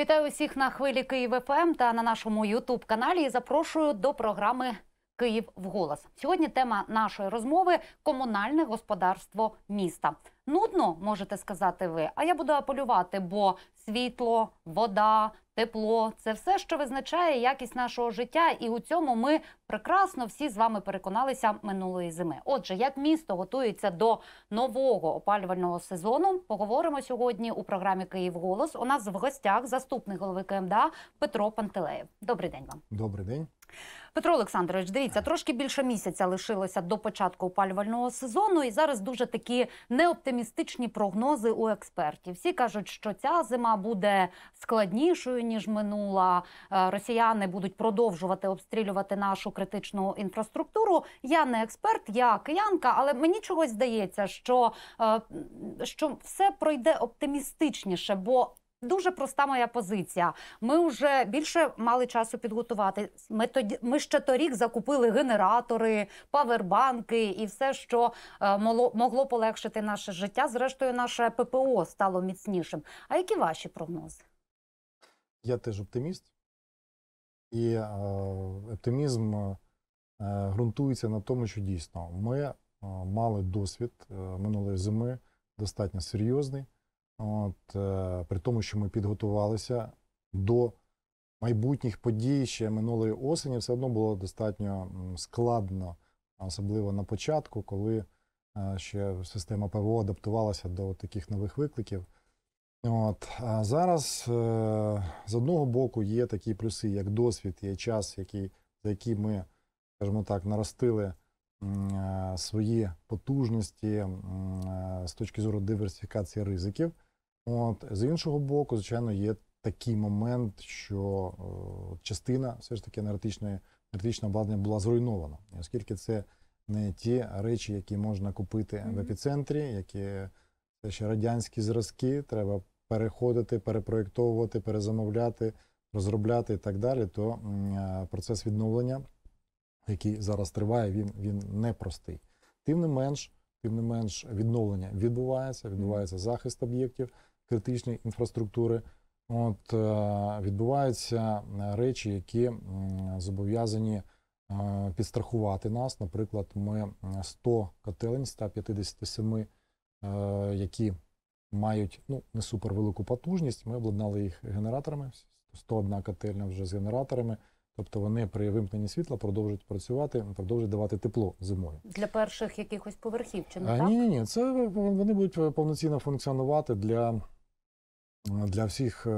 Вітаю усіх на хвилі Київ ФМ ем та на нашому Ютуб каналі. і Запрошую до програми Київ вголос. Сьогодні тема нашої розмови комунальне господарство міста. Нудно можете сказати ви, а я буду апелювати, бо світло, вода, тепло це все, що визначає якість нашого життя, і у цьому ми прекрасно всі з вами переконалися минулої зими. Отже, як місто готується до нового опалювального сезону, поговоримо сьогодні у програмі Київ Голос. У нас в гостях заступник голови КМДА Петро Пантелеєв. Добрий день вам. Добрий день. Петро Олександрович, дивіться, трошки більше місяця лишилося до початку опалювального сезону, і зараз дуже такі неоптимістичні прогнози у експертів. Всі кажуть, що ця зима буде складнішою ніж минула. Е, росіяни будуть продовжувати обстрілювати нашу критичну інфраструктуру. Я не експерт, я киянка, але мені чогось здається, що, е, що все пройде оптимістичніше, бо Дуже проста моя позиція. Ми вже більше мали часу підготувати. Ми тоді ми ще торік закупили генератори, павербанки і все, що е, могло, могло полегшити наше життя. Зрештою, наше ППО стало міцнішим. А які ваші прогнози? Я теж оптиміст, і е, оптимізм е, ґрунтується на тому, що дійсно ми е, мали досвід е, минулої зими достатньо серйозний. От, е, При тому, що ми підготувалися до майбутніх подій ще минулої осені, все одно було достатньо складно, особливо на початку, коли е, ще система ПВО адаптувалася до таких нових викликів. От а зараз е, з одного боку є такі плюси, як досвід, є час, який, за який ми, скажімо так, наростили свої потужності з точки зору диверсифікації ризиків. От з іншого боку, звичайно, є такий момент, що е, частина все ж таки енергетичної енергетичного обладнання була зруйнована, і оскільки це не ті речі, які можна купити mm -hmm. в епіцентрі, які це ще радянські зразки, треба переходити, перепроєктовувати, перезамовляти, розробляти і так далі. То е, процес відновлення, який зараз триває, він він непростий. Тим не менш, тим не менш, відновлення відбувається, відбувається захист об'єктів критичної інфраструктури. От е, відбуваються е, речі, які зобов'язані е, підстрахувати нас. Наприклад, ми 100 котелень, 157, які мають ну не супервелику потужність. Ми обладнали їх генераторами. 101 котельня вже з генераторами. Тобто вони при вимкненні світла продовжують працювати, продовжують давати тепло зимою для перших якихось поверхів чи не а, так? ні, ні, ні. Це вони будуть повноцінно функціонувати для Е, для всіх е,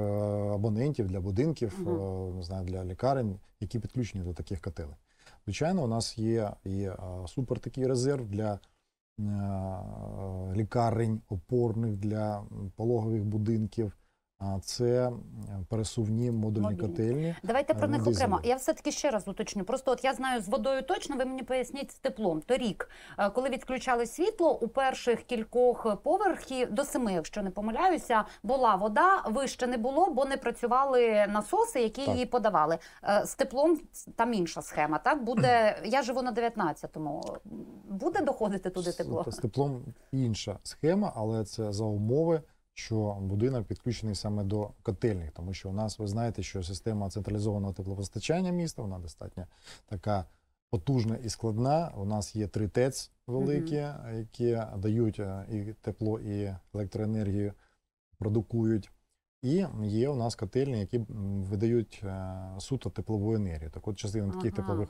абонентів, для будинків, е, не знаю, для лікарень, які підключені до таких котелень. Звичайно, у нас є і супер такий резерв для лікарень опорних для пологових будинків це пересувні модульні, модульні. котельні. Давайте про е, них окремо. Я все таки ще раз уточню. Просто от я знаю з водою точно. Ви мені поясніть з теплом. Торік, е, коли відключали світло, у перших кількох поверхів до семи, якщо не помиляюся, була вода. Вище не було, бо не працювали насоси, які так. її подавали. Е, з теплом там інша схема. Так буде я живу на 19-му. Буде доходити туди тепло з, з теплом інша схема, але це за умови що будинок підключений саме до котельних, тому що у нас ви знаєте, що система централізованого теплопостачання міста вона достатньо така потужна і складна. У нас є три ТЕЦ великі, mm які дають е, і тепло, і електроенергію продукують. І є у нас котельні, які видають е, суто теплову енергію. Так от частина ага. таких теплових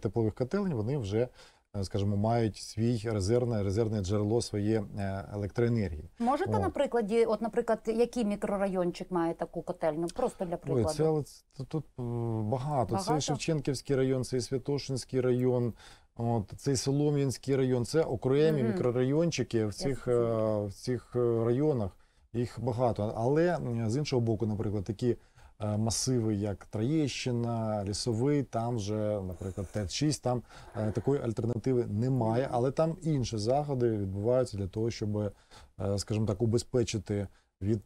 теплових котельень вони вже Е, скажімо, мають свій резервне резервне джерело своє е, електроенергії. Можете О. на прикладі, от, наприклад, який мікрорайончик має таку котельну? Просто для прикладу Ой, це, але це тут багато. Е, багато. Це Шевченківський район, це і Святошинський район. От цей Солом'янський район, це окремі mm -hmm. мікрорайончики в цих в цих районах. Їх багато, але з іншого боку, наприклад, такі Е, масиви, як Троєщина, Лісовий, там вже, наприклад, ТЕЦ-6, там е, такої альтернативи немає, але там інші заходи відбуваються для того, щоб, е, скажімо так, убезпечити. Від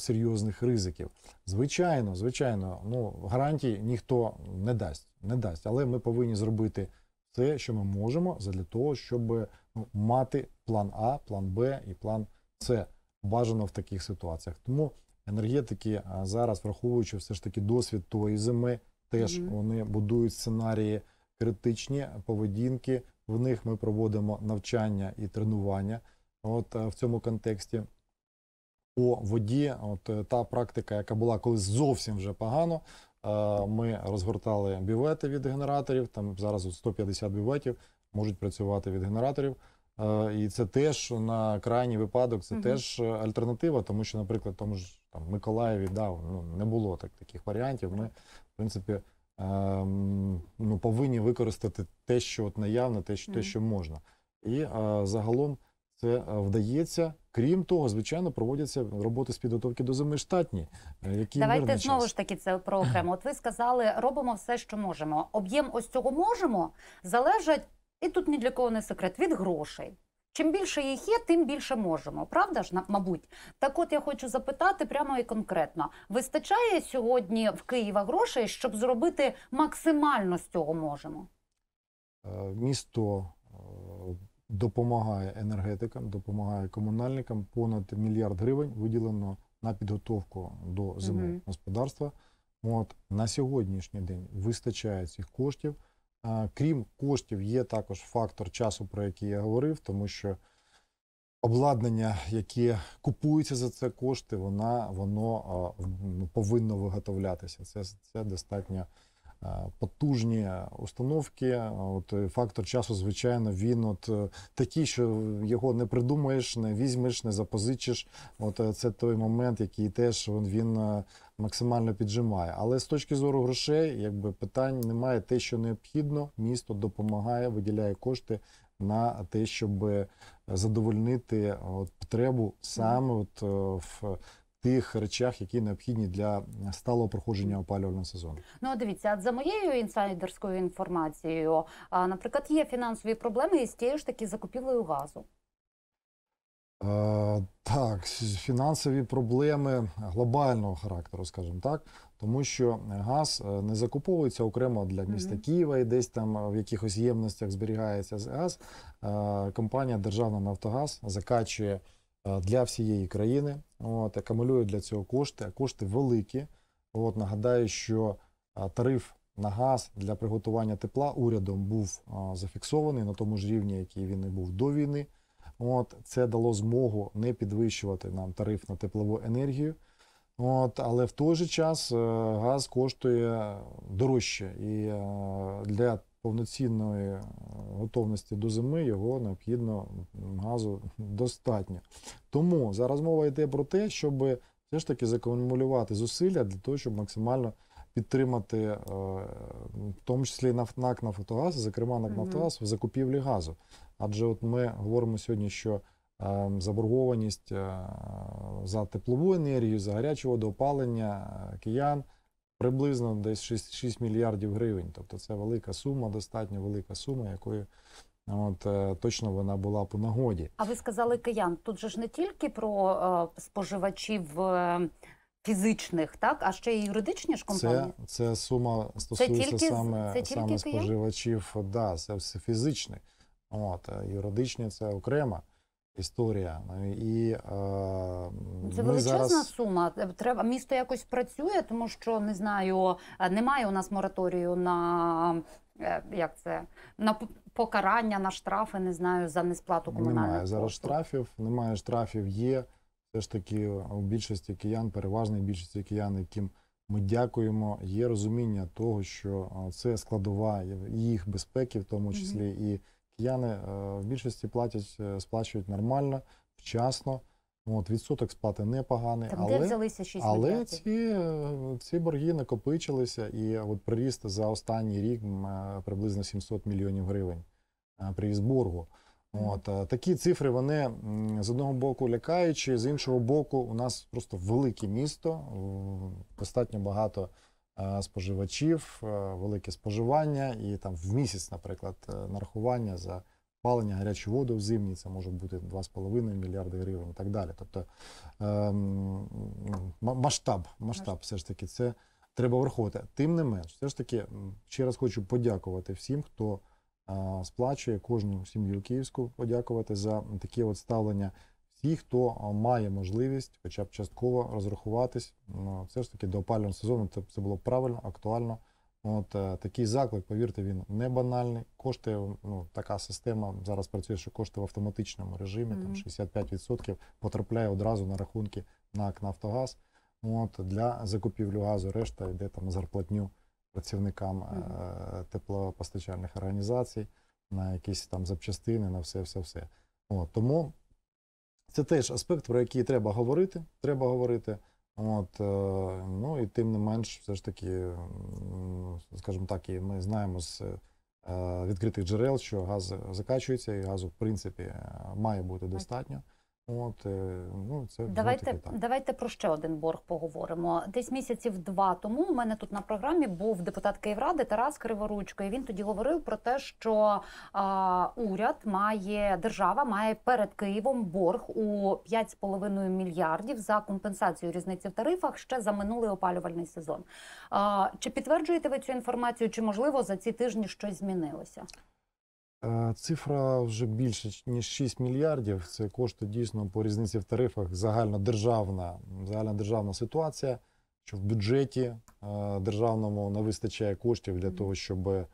серйозних ризиків, звичайно, звичайно, ну гарантій ніхто не дасть, не дасть, але ми повинні зробити все, що ми можемо, для того, щоб ну, мати план А, план Б і план С бажано в таких ситуаціях. Тому енергетики а зараз, враховуючи все ж таки досвід тої зими, теж mm -hmm. вони будують сценарії критичні поведінки. В них ми проводимо навчання і тренування. От е, в цьому контексті по воді, от е, та практика, яка була колись зовсім вже погано. Е, ми розгортали бювети від генераторів. Там зараз 150 бюветів можуть працювати від генераторів. І це теж на крайній випадок, це угу. теж альтернатива, тому що, наприклад, тому ж там Миколаєві дав, ну не було так таких варіантів. Ми, в принципі, ем, ну, повинні використати те, що от наявно, те, що, те, що можна. І е, загалом це е, вдається. Крім того, звичайно, проводяться роботи з підготовки до зими штатні. Е, які Давайте знову час. ж таки це про окремо. От ви сказали, робимо все, що можемо. Об'єм ось цього можемо залежить, і тут ні для кого не секрет від грошей. Чим більше їх є, тим більше можемо. Правда ж мабуть? Так, от я хочу запитати прямо і конкретно: вистачає сьогодні в Києва грошей, щоб зробити максимально з цього можемо? Е, місто е, допомагає енергетикам, допомагає комунальникам. Понад мільярд гривень виділено на підготовку до зимового угу. господарства. От на сьогоднішній день вистачає цих коштів. Крім коштів, є також фактор часу, про який я говорив, тому що обладнання, яке купується за це кошти, вона воно ну, повинно виготовлятися. Це, Це достатньо. Е, потужні установки. Е, от е, фактор часу, звичайно, він от такий, що його не придумаєш, не візьмеш, не запозичиш. От це той момент, який теж він, він максимально піджимає. Але з точки зору грошей, якби питань немає. Те, що необхідно, місто допомагає, виділяє кошти. На те, щоб задовольнити от, потребу саме от в тих речах, які необхідні для сталого проходження опалювального сезону. Ну а дивіться, за моєю інсайдерською інформацією, а наприклад, є фінансові проблеми із тією ж таки закупівлею газу. Е, так, фінансові проблеми глобального характеру, скажімо так, тому що газ е, не закуповується окремо для міста mm -hmm. Києва і десь там е, в якихось ємностях зберігається газ. Е, компанія Державна Нафтогаз закачує Е, для всієї країни. От акумулює для цього кошти, а кошти великі. От нагадаю, що е, тариф на газ для приготування тепла урядом був е, зафіксований на тому ж рівні, який він і був до війни. От це дало змогу не підвищувати нам тариф на теплову енергію. От, але в той же час газ коштує дорожче і для повноцінної е, готовності до зими його необхідно газу достатньо. Тому зараз мова йде про те, щоб все ж таки закумулювати зусилля для того, щоб максимально підтримати, е, в тому числі НАК «Нафтогаз», зокрема НАК «Нафтогаз» в закупівлі газу. Адже от ми говоримо сьогодні, що е, заборгованість за теплову енергію, за гарячу водоопалення киян – приблизно десь 6 6 мільярдів гривень. Тобто це велика сума, достатньо велика сума, якою От е, точно вона була по нагоді. А ви сказали киян? Тут же ж не тільки про е, споживачів е, фізичних, так а ще й юридичні ж компанії? Це це сума стосується це тільки, саме це тільки саме споживачів. Да, це все фізичних. От е, юридичні це окремо історія. Ну, і е, Це величезна зараз... сума. Е, треба місто якось працює, тому що не знаю, е, немає у нас мораторію на е, як це на покарання, на штрафи, не знаю, за несплату комунальних Немає зараз штрафів, немає штрафів, є. Все ж таки у більшості киян, переважної більшості киян, яким ми дякуємо. Є розуміння того, що це складова їх безпеки, в тому числі і кияни е, в більшості платять, е, сплачують нормально, вчасно. От Відсоток сплати непоганий, Там, але де взялися 6 але ці е, ці борги накопичилися, і от приріст за останній рік приблизно 700 мільйонів гривень приріст боргу. От такі цифри вони з одного боку лякаючі, з іншого боку, у нас просто велике місто, достатньо багато. Е, споживачів, е, велике споживання, і там в місяць, наприклад, е, нарахування за палення, гарячу воду в зимні, це може бути 2,5 мільярди гривень і так далі. Тобто ем, ну, масштаб, масштаб все ж таки, це треба враховувати. Тим не менш, все ж таки, ще раз хочу подякувати всім, хто сплачує кожну сім'ю Київську, подякувати за таке от ставлення ті, хто має можливість, хоча б частково розрахуватись, все ж таки до опалювального сезону це, це було правильно, актуально. От е, такий заклик, повірте, він не банальний. Кошти, ну така система зараз працює, що кошти в автоматичному режимі, mm -hmm. там 65% потрапляє одразу на рахунки на «Нафтогаз» от, для закупівлю газу. Решта йде там зарплатню працівникам mm -hmm. е теплопостачальних організацій на якісь там запчастини, на все, все, все. тому це теж аспект, про який треба говорити. Треба говорити. От, е, Ну і тим не менш, все ж таки, скажімо так, і ми знаємо з е, відкритих джерел, що газ закачується, і газу в принципі е, має бути достатньо. От е, ну це давайте так. давайте про ще один борг поговоримо. Десь місяців два тому у мене тут на програмі був депутат Київради Тарас Криворучко. і Він тоді говорив про те, що а, уряд має держава має перед Києвом борг у 5,5 мільярдів за компенсацію різниці в тарифах ще за минулий опалювальний сезон. А, Чи підтверджуєте ви цю інформацію? Чи можливо за ці тижні щось змінилося? Цифра вже більше ніж 6 мільярдів. Це кошти дійсно по різниці в тарифах. Загальнодержавна загальнодержавна ситуація, що в бюджеті державному не вистачає коштів для того, щоб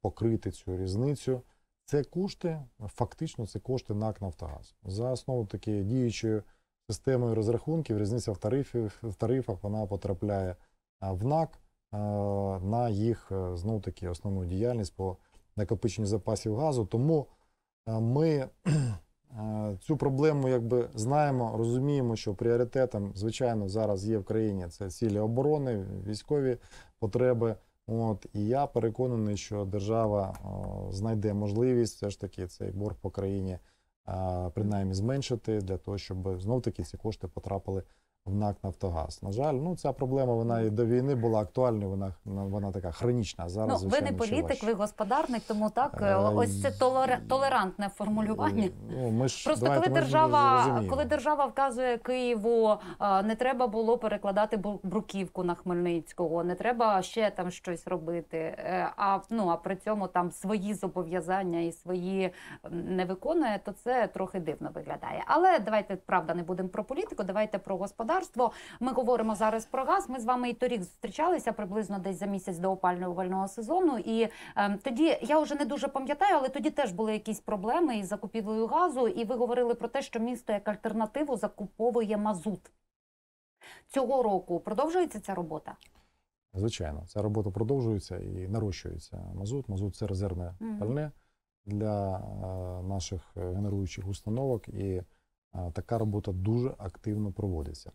покрити цю різницю. Це кошти, фактично, це кошти НАК Нафтогаз. За основу таки діючою системою розрахунків, різниця в тарифів в тарифах вона потрапляє в НАК на їх е, знов таки основну діяльність. по Накопичення запасів газу. Тому е, ми е, цю проблему якби знаємо, розуміємо, що пріоритетом, звичайно, зараз є в країні це цілі оборони, військові потреби. От і я переконаний, що держава о, е, знайде можливість все ж таки цей борг по країні о, принаймні зменшити для того, щоб знов таки ці кошти потрапили в НАК Нафтогаз. На жаль, ну ця проблема вона і до війни була актуальна. Вона вона така хронічна. Зараз ну, ви не політик, ви господарник, тому так е, е, ось це толер... толерантне формулювання. Е, ну ми ж просто давайте, коли ми держава, коли держава вказує Києву, не треба було перекладати бруківку на Хмельницького, не треба ще там щось робити. А ну а при цьому там свої зобов'язання і свої не виконує, то це трохи дивно виглядає. Але давайте правда не будемо про політику, давайте про господарство господарство. Ми говоримо зараз про газ. Ми з вами і торік зустрічалися приблизно десь за місяць до опалювального сезону. І е, тоді я вже не дуже пам'ятаю, але тоді теж були якісь проблеми із закупівлею газу. І ви говорили про те, що місто як альтернативу закуповує мазут цього року. Продовжується ця робота. Звичайно, ця робота продовжується і нарощується. Мазут, мазут це резервне пальне для е, наших е, генеруючих установок. І Така робота дуже активно проводиться.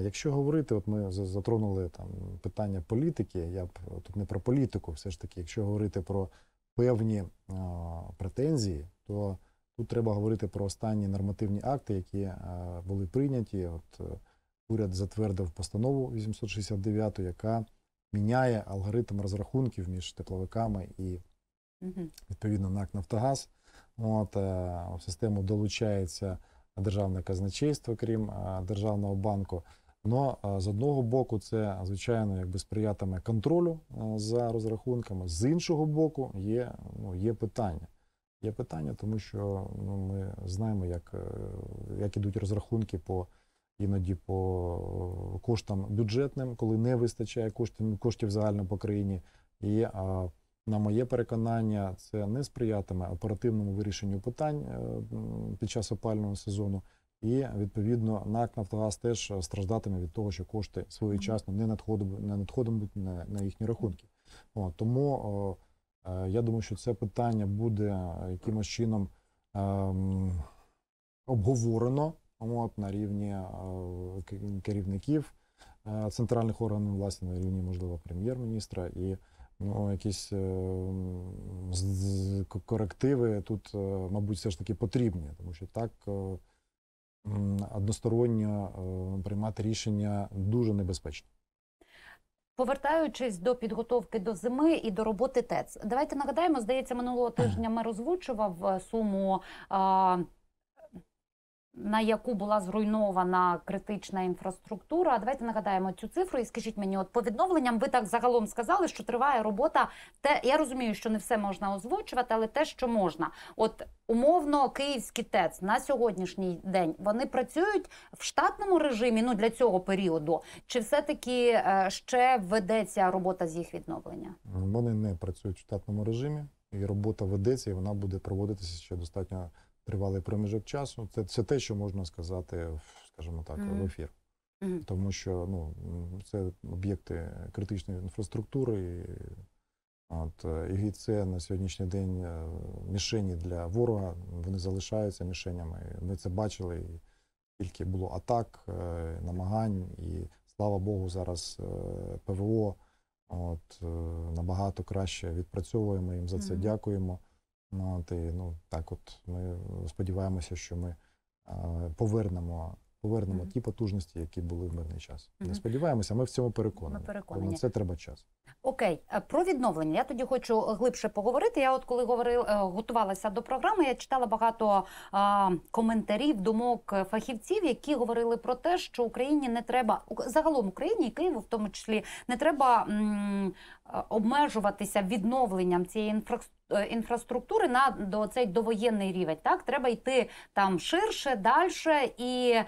Якщо говорити, от ми затронули там питання політики. Я б е, тут не про політику, все ж таки, якщо говорити про певні претензії, то тут треба говорити про останні нормативні акти, які е, були прийняті. От е, уряд затвердив постанову 869, яка міняє алгоритм розрахунків між тепловиками і відповідно НАК Нафтогаз. От в систему долучається державне казначейство, крім е, державного банку. Но е, з одного боку, це звичайно якби сприятиме контролю е, за розрахунками. З іншого боку, є ну є питання. Є питання, тому що ну, ми знаємо, як як ідуть розрахунки по іноді по коштам бюджетним, коли не вистачає коштів коштів загально по країні. І на моє переконання, це не сприятиме оперативному вирішенню питань е, під час опального сезону. І відповідно НАК «Нафтогаз» теж страждатиме від того, що кошти своєчасно не надходимо не надходимуть на, на їхні рахунки. О, тому о, е, я думаю, що це питання буде е, якимось чином ем, обговорено от, на рівні е, керівників е, центральних органів, власне, на рівні можливо прем'єр-міністра і ну, якісь е, корективи тут, е, мабуть, все ж таки потрібні, тому що так е, односторонньо приймати рішення дуже небезпечно. Повертаючись до підготовки до зими і до роботи ТЕЦ, давайте нагадаємо, здається, минулого тижня ми розвучував суму. А на яку була зруйнована критична інфраструктура. Давайте нагадаємо цю цифру і скажіть мені, от по відновленням ви так загалом сказали, що триває робота. Те я розумію, що не все можна озвучувати, але те, що можна, от умовно, київський ТЕЦ на сьогоднішній день вони працюють в штатному режимі. Ну для цього періоду, чи все-таки е, ще ведеться робота з їх відновлення? Вони не працюють в штатному режимі, і робота ведеться, і вона буде проводитися ще достатньо тривалий проміжок часу. Це це те, що можна сказати, скажімо так, mm -hmm. в ефір. Mm -hmm. Тому що ну, це об'єкти критичної інфраструктури. От, І це на сьогоднішній день е, мішені для ворога. Вони залишаються мішенями. Ми це бачили. І скільки було атак, е, намагань, і слава Богу, зараз е, ПВО от, набагато краще відпрацьовуємо їм за це. Mm -hmm. Дякуємо. Ну, ти, ну, так от Ми сподіваємося, що ми повернемо повернемо mm -hmm. ті потужності, які були в мирний час. Mm -hmm. Не сподіваємося, ми в цьому переконані. Ми переконані. Тому це треба час. Окей, е, про відновлення. Я тоді хочу глибше поговорити. Я, от коли говорила, е, готувалася до програми, я читала багато а, коментарів, думок е, фахівців, які говорили про те, що Україні не треба загалом Україні і Києву, в тому числі не треба м, обмежуватися відновленням цієї інфраструктури. Е, інфраструктури на до цей довоєнний рівень. Так треба йти там ширше, далі і е,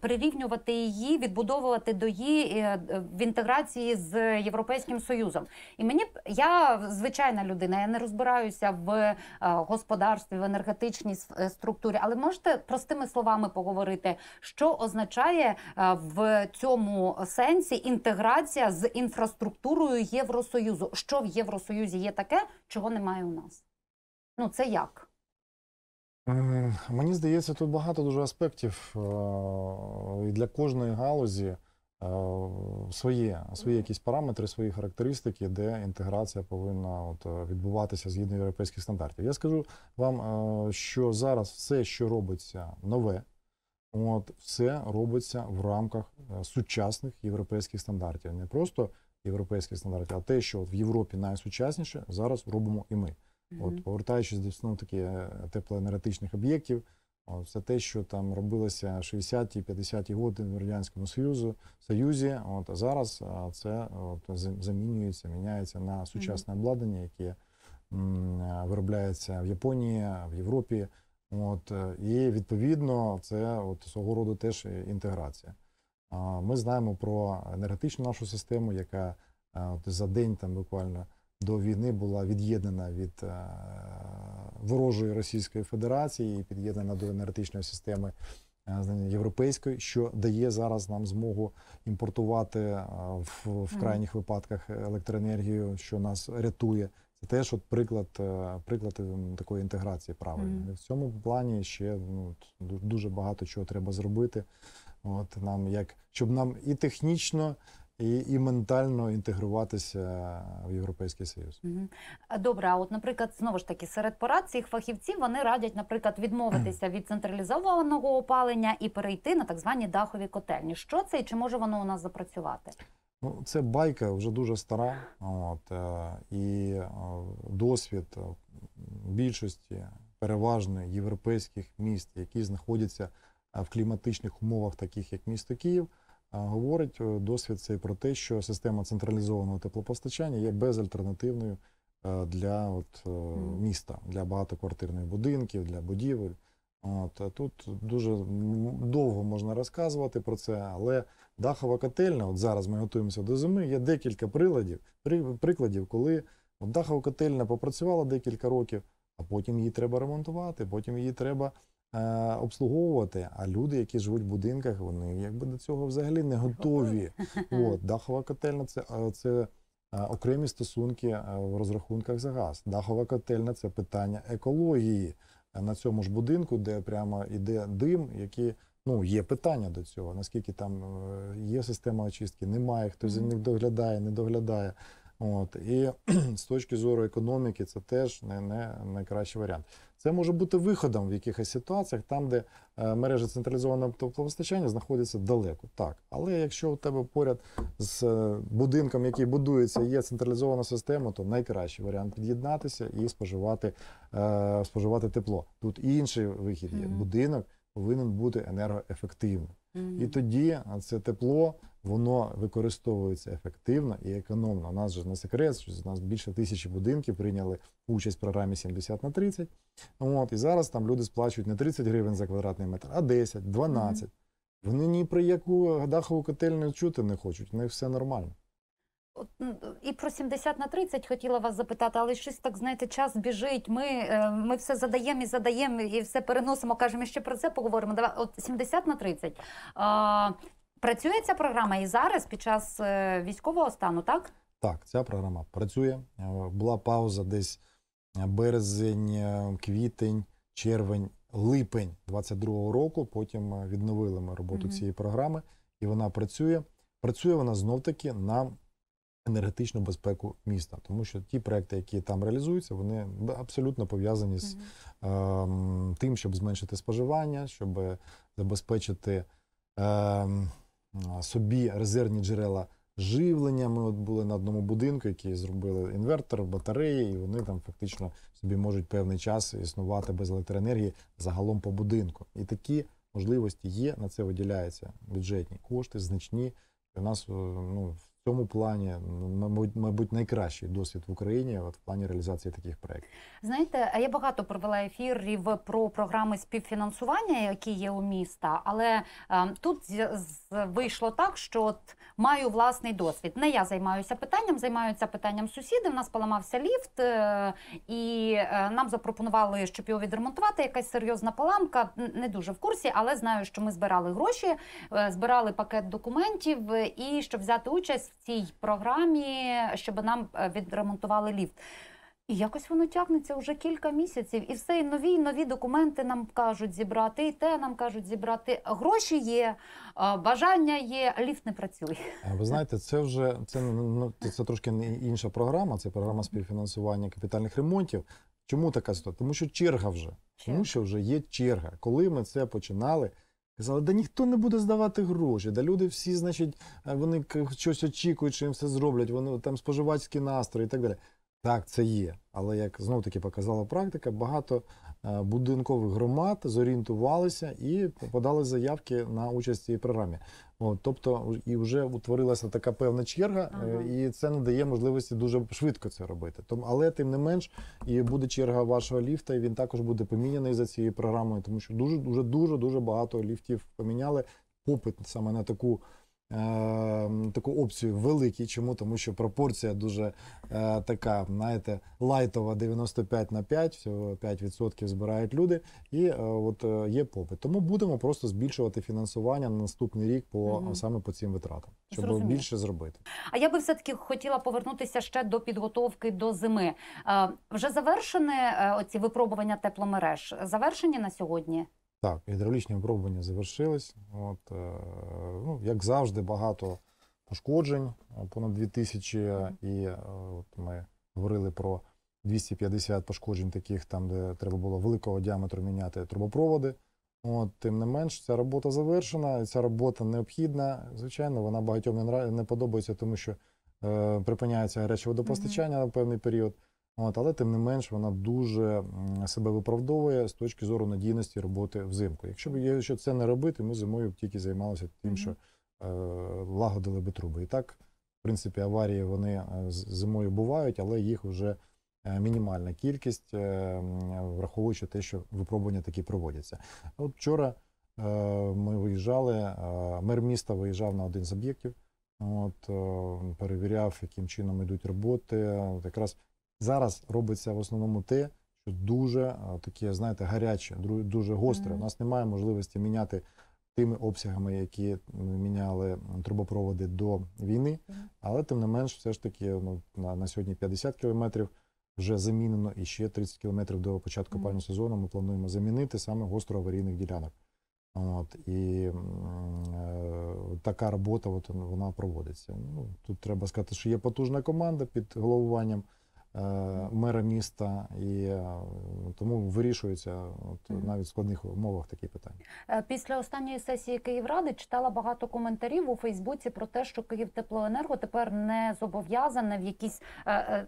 прирівнювати її, відбудовувати до її е, в інтеграції з європейським союзом. І мені я звичайна людина, я не розбираюся в господарстві, в енергетичній структурі, але можете простими словами поговорити, що означає в цьому сенсі інтеграція з інфраструктурою Євросоюзу, що в Євросоюзі є таке, чого немає немає у нас. Ну, це як? Е, мені здається, тут багато дуже аспектів. Е, і для кожної галузі е, своє свої якісь параметри, свої характеристики, де інтеграція повинна от, відбуватися згідно європейських стандартів. Я скажу вам, що зараз все, що робиться нове, от все робиться в рамках сучасних європейських стандартів. Не просто Європейські стандарти, а те, що от в Європі найсучасніше, зараз робимо і ми. От повертаючись до ну, таки е, теплоенергетичних об'єктів, от, все те, що там робилося 60-ті, 50-ті роки в радянському союзу союзі, от а зараз це от, замінюється, міняється на сучасне обладнання, яке м, е, виробляється в Японії, в Європі. От е, і відповідно, це от свого роду теж інтеграція. Ми знаємо про енергетичну нашу систему, яка е, за день там буквально до війни була від'єднана від е, ворожої Російської Федерації і під'єднана до енергетичної системи е, європейської, що дає зараз нам змогу імпортувати в, в крайніх випадках електроенергію, що нас рятує. Це теж от приклад приклад ем, такої інтеграції правильної. Mm в цьому плані ще ну, дуже багато чого треба зробити. От нам як щоб нам і технічно. І і ментально інтегруватися в європейський союз добре. А от, наприклад, знову ж таки серед порад цих фахівців вони радять, наприклад, відмовитися від централізованого опалення і перейти на так звані дахові котельні. Що це і чи може воно у нас запрацювати? Ну це байка вже дуже стара. От е, і е, досвід е, більшості переважно європейських міст, які знаходяться в кліматичних умовах, таких як місто Київ, говорить е, досвід цей про те, що система централізованого теплопостачання є безальтернативною е, для от, е, міста, для багатоквартирних будинків, для будівель. От, Тут дуже довго можна розказувати про це, але дахова котельня, от зараз ми готуємося до зими, є декілька приладів, при, прикладів, коли от дахова котельня попрацювала декілька років, а потім її треба ремонтувати, потім її треба Е, обслуговувати. А люди, які живуть в будинках, вони якби до цього взагалі не готові. От, Дахова котельна це е, це е, окремі стосунки в розрахунках за газ. Дахова котельна це питання екології на цьому ж будинку, де прямо йде дим, який. Ну, є питання до цього, наскільки там є система очистки, немає, хто за них доглядає, не доглядає. От І з точки зору економіки, це теж не не найкращий варіант. Це може бути виходом в якихось ситуаціях, там, де е, мережа централізованого теплопостачання знаходиться далеко. Так, але якщо у тебе поряд з е, будинком, який будується, є централізована система, то найкращий варіант під'єднатися і споживати е, споживати тепло. Тут інший вихід є. Mm -hmm. Будинок повинен бути енергоефективним. Mm -hmm. І тоді це тепло воно використовується ефективно і економно. У нас же не секрет, що у нас більше тисячі будинків прийняли участь в програмі 70 на 30. От, І зараз там люди сплачують не 30 гривень за квадратний метр, а 10, 12. Mm -hmm. Вони ні про яку дахову котельню чути не хочуть, у них все нормально. Ну, і про 70 на 30 хотіла вас запитати, але щось так, знаєте, час біжить. Ми е, ми все задаємо і задаємо, і все переносимо. Кажемо, ще про це поговоримо. Давай, от 70 на 30. Працює ця програма і зараз під час е, військового стану, так? Так, ця програма працює. Е, була пауза десь е, березень, квітень, червень, липень 22-го року. Потім відновили ми роботу mm цієї програми, і вона працює. Працює вона знов-таки на енергетичну безпеку міста, тому що ті проекти, які там реалізуються, вони абсолютно пов'язані з е, тим, щоб зменшити споживання, щоб забезпечити. Ем, собі резервні джерела живлення. Ми от були на одному будинку, який зробили інвертор, батареї, і вони там фактично собі можуть певний час існувати без електроенергії загалом по будинку. І такі можливості є. На це виділяються бюджетні кошти, значні. У нас е, ну, цьому плані мабуть найкращий досвід в Україні от в плані реалізації таких проєктів. Знаєте, я багато провела ефірів про програми співфінансування, які є у міста, але е, тут вийшло так, що от маю власний досвід. Не я займаюся питанням, займаються питанням сусіди. У нас поламався ліфт, е, і е, нам запропонували, щоб його відремонтувати. Якась серйозна поламка. Не дуже в курсі, але знаю, що ми збирали гроші, е, збирали пакет документів е, і щоб взяти участь в цій програмі, щоб нам е, відремонтували ліфт. І якось воно тягнеться вже кілька місяців, і все і нові і нові документи нам кажуть зібрати, і те нам кажуть зібрати. Гроші є, е, бажання є, ліфт не працює. Ви знаєте, це вже це ну, ну це трошки інша програма. Це програма співфінансування капітальних ремонтів. Чому така ситуація? Тому що черга вже, Чер. тому що вже є черга. Коли ми це починали, Казали, да ніхто не буде здавати гроші. Да люди всі, значить, е, вони щось очікують, що їм все зроблять, вони там споживацькі настрої і так далі. Так, це є. Але як знов таки показала практика, багато е, будинкових громад зорієнтувалися і подали заявки на участь в цій програмі. От, Тобто, і вже утворилася така певна черга, е, ага. і це надає можливості дуже швидко це робити. Тому, але тим не менш, і буде черга вашого ліфта, і він також буде поміняний за цією програмою, тому що дуже дуже дуже дуже багато ліфтів поміняли попит саме на таку. Ем, таку опцію великий. Чому? Тому що пропорція дуже е, така, знаєте, лайтова 95 на 5, всього 5% збирають люди, і е, от е, є попит. Тому будемо просто збільшувати фінансування на наступний рік по угу. саме по цим витратам, щоб Зрозуміло. більше зробити. А я би все таки хотіла повернутися ще до підготовки до зими. Вже завершені оці випробування тепломереж завершені на сьогодні. Так, гідравлічні випробування завершились. От, е, ну, Як завжди, багато пошкоджень, е, понад 2000, і е, от ми говорили про 250 пошкоджень, таких там, де треба було великого діаметру міняти трубопроводи. От, Тим не менш, ця робота завершена, ця робота необхідна. Звичайно, вона багатьом не подобається, тому що е, припиняється гаряче водопостачання mm -hmm. на певний період. От, Але тим не менш вона дуже себе виправдовує з точки зору надійності роботи взимку. Якщо б якщо це не робити, ми зимою б тільки займалися тим, що е, лагодили би труби. І так, в принципі, аварії вони е, зимою бувають, але їх вже е, мінімальна кількість, е, враховуючи те, що випробування такі проводяться. От вчора е, ми виїжджали, е, мер міста виїжджав на один з об'єктів, от е, перевіряв, яким чином йдуть роботи. От якраз Зараз робиться в основному те, що дуже таке, знаєте, гаряче, дуже гостре. У нас немає можливості міняти тими обсягами, які міняли трубопроводи до війни. Але тим не менш, все ж таки, ну на, на сьогодні 50 кілометрів. Вже замінено і ще 30 кілометрів до початку пального сезону. Ми плануємо замінити саме гостро аварійних ділянок. От і е, така робота от, вона проводиться. Ну тут треба сказати, що є потужна команда під головуванням Е, мера міста, і е, тому вирішується от навіть в складних умовах такі питання. Е, після останньої сесії Київради читала багато коментарів у Фейсбуці про те, що Київтеплоенерго тепер не зобов'язане в якісь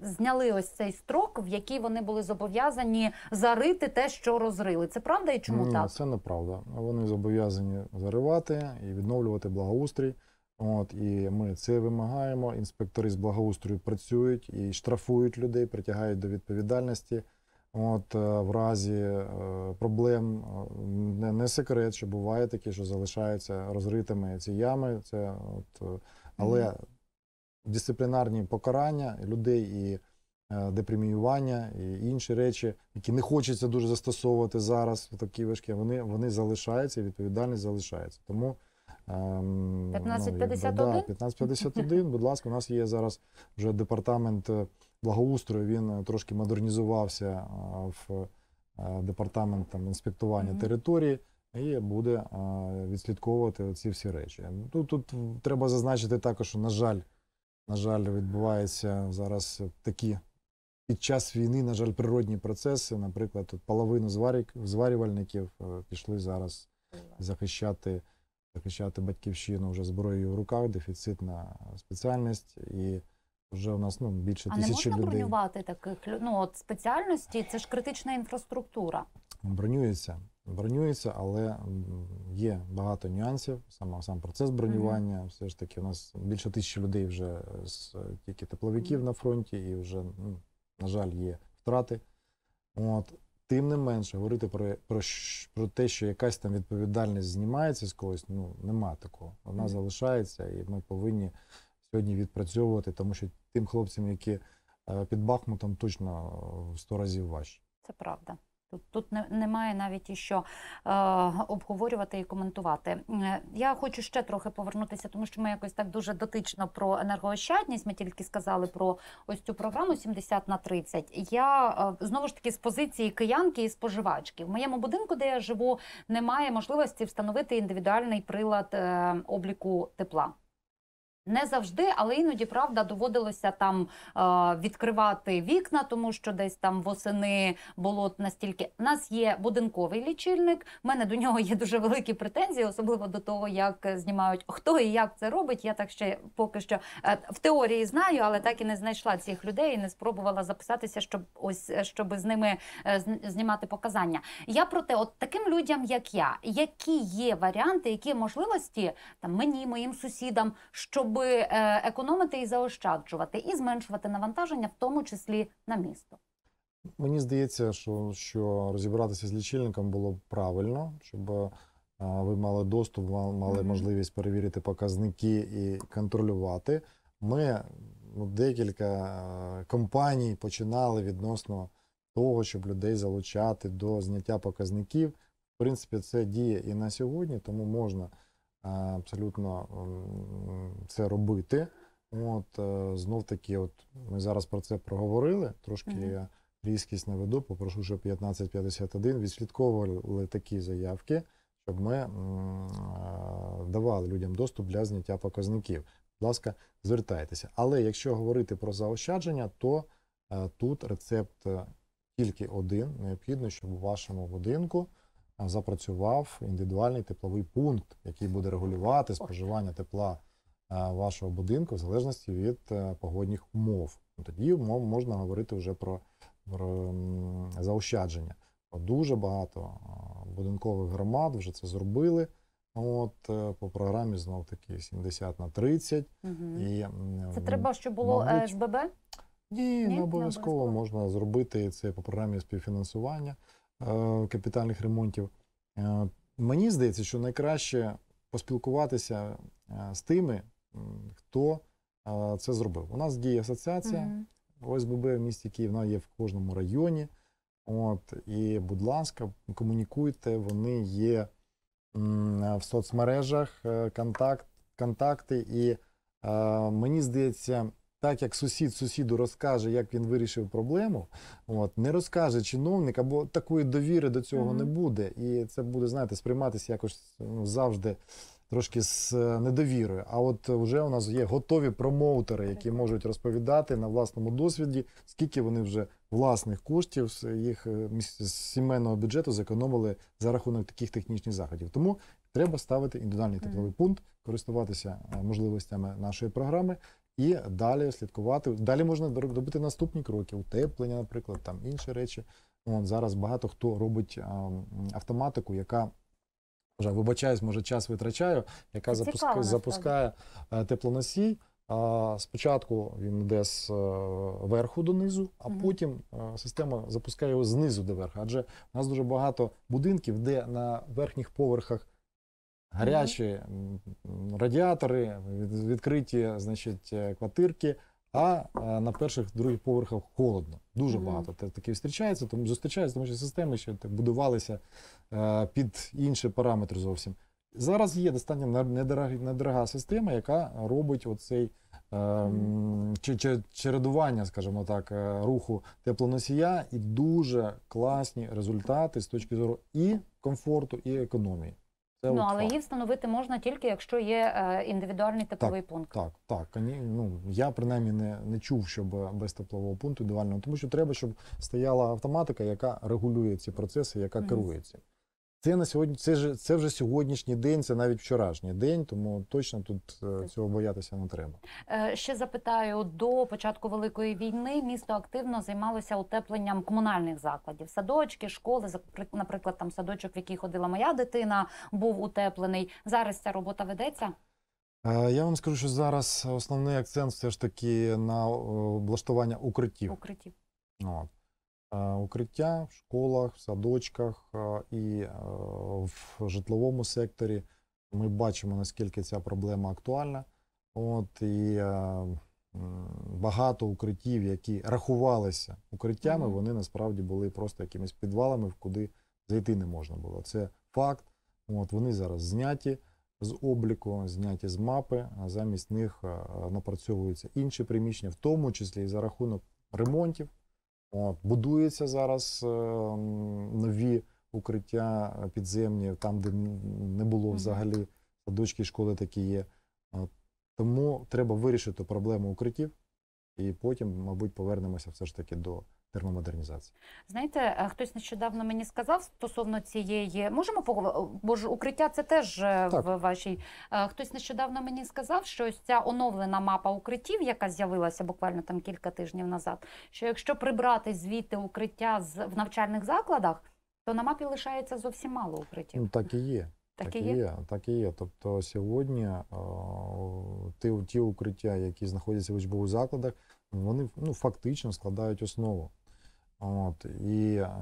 зняли ось цей строк, в який вони були зобов'язані зарити те, що розрили. Це правда і чому Ні, ну, так? Це неправда. Вони зобов'язані заривати і відновлювати благоустрій. От і ми це вимагаємо. Інспектори з благоустрою працюють і штрафують людей, притягають до відповідальності. От е, в разі е, проблем е, не секрет, що буває такі, що залишаються розритими ці ями. Це от але дисциплінарні покарання людей і депреміювання, і інші речі, які не хочеться дуже застосовувати зараз. Такі важкі вони вони залишаються, і відповідальність залишається тому. 1551? Ем, ну, да, 1551. Будь ласка, у нас є зараз вже департамент е, благоустрою. Він е, трошки модернізувався е, в департамент там, інспектування mm -hmm. території і буде відслідковувати ці всі речі. Ну, тут, тут треба зазначити також, що на жаль, на жаль, відбуваються зараз такі під час війни, на жаль, природні процеси. Наприклад, половину зварювальників пішли зараз захищати захищати батьківщину вже зброєю в руках, дефіцитна спеціальність і. Вже у нас ну більше а тисячі людей. А не можна бронювати таких ну, от спеціальності. Це ж критична інфраструктура. Бронюється, бронюється, але є багато нюансів. Сам сам процес бронювання. Mm -hmm. Все ж таки, у нас більше тисячі людей вже з тільки тепловиків mm -hmm. на фронті, і вже ну, на жаль є втрати. От Тим не менше, говорити про про, про те, що якась там відповідальність знімається з когось, ну нема такого. Вона mm залишається, і ми повинні сьогодні відпрацьовувати, тому що тим хлопцям, які е, під Бахмутом, точно е, в 100 разів важче. Це правда. Тут не, немає навіть що е, обговорювати і коментувати. Е, я хочу ще трохи повернутися, тому що ми якось так дуже дотично про енергоощадність. Ми тільки сказали про ось цю програму 70 на 30. Я е, знову ж таки з позиції киянки і споживачки. В моєму будинку, де я живу, немає можливості встановити індивідуальний прилад е, обліку тепла. Не завжди, але іноді правда доводилося там е, відкривати вікна, тому що десь там восени болот настільки У нас є будинковий лічильник. У мене до нього є дуже великі претензії, особливо до того, як е, знімають хто і як це робить. Я так ще поки що е, в теорії знаю, але так і не знайшла цих людей і не спробувала записатися, щоб ось е, щоб з ними е, знімати показання. Я про те, от таким людям, як я, які є варіанти, які можливості там мені, моїм сусідам, щоб щоб е, економити і заощаджувати, і зменшувати навантаження, в тому числі на місто. Мені здається, що що розібратися з лічильником було б правильно, щоб е, ви мали доступ, мали mm -hmm. можливість перевірити показники і контролювати. Ми ну, декілька е, компаній починали відносно того, щоб людей залучати до зняття показників. В принципі, це діє і на сьогодні, тому можна. Е, абсолютно це робити. От е, знов таки, от ми зараз про це проговорили. Трошки mm я різкість наведу. Попрошу, щоб 1551 відслідковували такі заявки, щоб ми е, давали людям доступ для зняття показників. Будь ласка, звертайтеся. Але якщо говорити про заощадження, то тут рецепт тільки один. Необхідно, щоб у вашому будинку запрацював індивідуальний тепловий пункт, який буде регулювати споживання тепла е, вашого будинку в залежності від е, погодних умов. Ну, тоді можна говорити вже про, про заощадження. Дуже багато е, будинкових громад вже це зробили. От по програмі знов таки 70 на 30. Угу. І, Це треба, щоб було мабуть, СББ? Ні, не обов'язково можна зробити це по програмі співфінансування. Е, капітальних ремонтів. Е, мені здається, що найкраще поспілкуватися е, з тими, хто це зробив. У нас діє асоціація ОСББ в місті Київ, вона є в кожному районі. От, І, будь ласка, комунікуйте, вони є в соцмережах, контакт, контакти. І мені здається, так як сусід сусіду розкаже, як він вирішив проблему, от не розкаже чиновник, або такої довіри до цього mm -hmm. не буде. І це буде, знаєте, сприйматися якось ну, завжди. Трошки з е, недовірою, а от вже у нас є готові промоутери, які можуть розповідати на власному досвіді, скільки вони вже власних коштів їх е, з сімейного бюджету зекономили за рахунок таких технічних заходів. Тому треба ставити індивідуальний тепловий пункт, користуватися е, можливостями нашої програми і далі слідкувати. Далі можна робити наступні кроки, утеплення, наприклад, там інші речі. Вон, зараз багато хто робить а, автоматику, яка вже вибачаюсь, може час витрачаю, яка запуск... цікаво, запускає е, теплоносій. А, спочатку він йде з е, верху донизу, а угу. потім а, е, система запускає його знизу до верху. Адже у нас дуже багато будинків, де на верхніх поверхах гарячі радіатори, відкриті значить, е, квартирки. А е, на перших других поверхах холодно. Дуже багато такі зустрічається, тому зустрічаються, тому що системи ще так будувалися е, під інші параметри зовсім. Зараз є достатньо недорога система, яка робить оцей чередування, скажімо так, руху теплоносія, і дуже класні результати з точки зору і комфорту, і економії. Це ну, але її встановити можна тільки, якщо є е, індивідуальний тепловий так, пункт. Так, так. Ну, Я принаймні не не чув, щоб без теплового пункту індивідуального, тому що треба, щоб стояла автоматика, яка регулює ці процеси, яка mm -hmm. керує цим. Це на сьогодні, це ж це вже сьогоднішній день, це навіть вчорашній день, тому точно тут е, цього боятися не треба. Е, ще запитаю до початку великої війни. Місто активно займалося утепленням комунальних закладів, садочки, школи. наприклад, там садочок, в який ходила моя дитина, був утеплений. Зараз ця робота ведеться. Е, я вам скажу, що зараз основний акцент все ж таки на облаштування укриттів. Укриттів. От. Е, укриття в школах, в садочках е, і е, в житловому секторі. Ми бачимо, наскільки ця проблема актуальна. От і багато укриттів, які рахувалися укриттями, вони насправді були просто якимись підвалами, в куди зайти не можна було. Це факт. От Вони зараз зняті з обліку, зняті з мапи, а замість них напрацьовуються інші приміщення, в тому числі і за рахунок ремонтів. От, Будуються зараз е, нові укриття підземні, там, де не було взагалі садочки, школи такі є. Тому треба вирішити проблему укриттів, і потім, мабуть, повернемося все ж таки до термомодернізації. Знаєте, е, хтось нещодавно мені сказав стосовно цієї, можемо поговорити, бо ж укриття це теж е, так. в вашій. Е, хтось нещодавно мені сказав, що ось ця оновлена мапа укриттів, яка з'явилася буквально там кілька тижнів назад, що якщо прибрати звідти укриття з в навчальних закладах, то на мапі лишається зовсім мало укриттів. Ну, Так і є. Так, так і є. є, так і є. Тобто сьогодні о, ті, ті укриття, які знаходяться в учбових закладах, вони ну, фактично складають основу От, І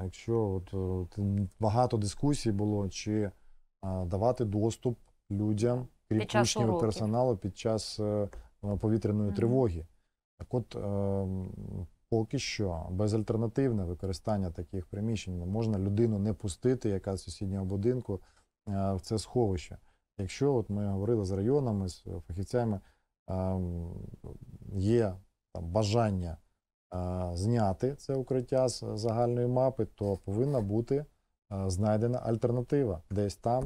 якщо от, е, багато дискусій було, чи е, давати доступ людям, крім учнів персоналу під час е, повітряної mm -hmm. тривоги. Так от поки що безальтернативне використання таких приміщень ну, можна людину не пустити, яка з сусіднього будинку в це сховище. Якщо от ми говорили з районами, з фахівцями, ем, є там бажання Е, зняти це укриття з загальної мапи, то повинна бути е, знайдена альтернатива. Десь там,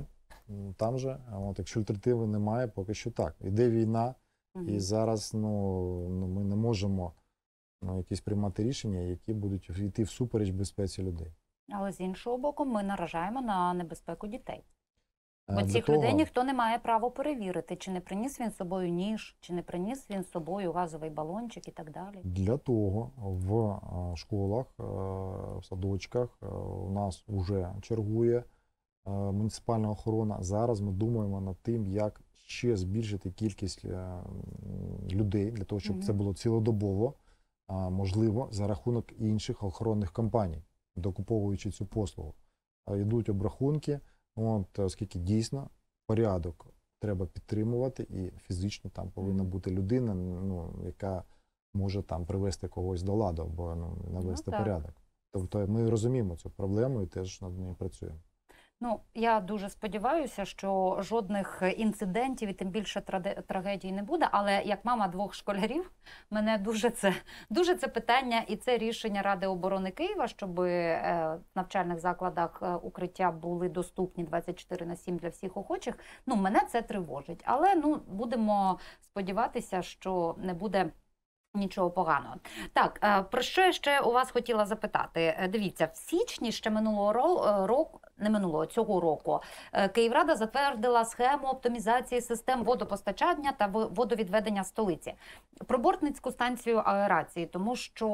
там же, от якщо альтернативи немає, поки що так. Іде війна, і зараз ну, ну, ми не можемо ну, якісь приймати рішення, які будуть йти всупереч безпеці людей. Але з іншого боку, ми наражаємо на небезпеку дітей. Бо е, цих того... людей ніхто не має права перевірити, чи не приніс він з собою ніж, чи не приніс він з собою газовий балончик і так далі. Для того в е, школах, е, в садочках у нас вже чергує муніципальна охорона. Зараз ми думаємо над тим, як ще збільшити кількість людей для того, щоб mm це було цілодобово, можливо, за рахунок інших охоронних компаній, докуповуючи цю послугу. Йдуть обрахунки. От, е, Оскільки дійсно порядок треба підтримувати, і фізично там повинна бути людина, ну, яка може там привести когось до ладу або ну, навести ну, порядок. Тобто ми розуміємо цю проблему і теж над нею працюємо. Ну я дуже сподіваюся, що жодних інцидентів і тим більше трагедій не буде. Але як мама двох школярів, мене дуже це дуже це питання, і це рішення Ради оборони Києва, щоб е, в навчальних закладах е, укриття були доступні 24 на 7 для всіх охочих. Ну мене це тривожить, але ну будемо сподіватися, що не буде. Нічого поганого. Так е, про що я ще у вас хотіла запитати? Дивіться, в січні ще минулого року не минулого цього року е, Київрада затвердила схему оптимізації систем водопостачання та водовідведення столиці про бортницьку станцію аерації, тому що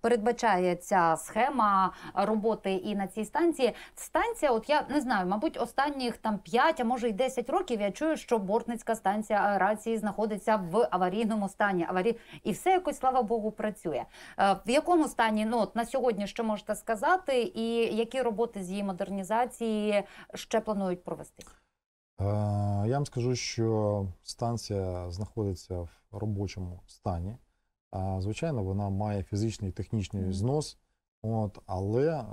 передбачає ця схема роботи і на цій станції. Станція, от я не знаю, мабуть, останніх там 5, а може й 10 років. Я чую, що бортницька станція аерації знаходиться в аварійному стані. Аварій і все якось слава Богу працює. Е, в якому стані ну от на сьогодні що можете сказати, і які роботи з її модернізації ще планують провести? Е, я вам скажу, що станція знаходиться в робочому стані. Е, звичайно, вона має фізичний і технічний знос, от, але е,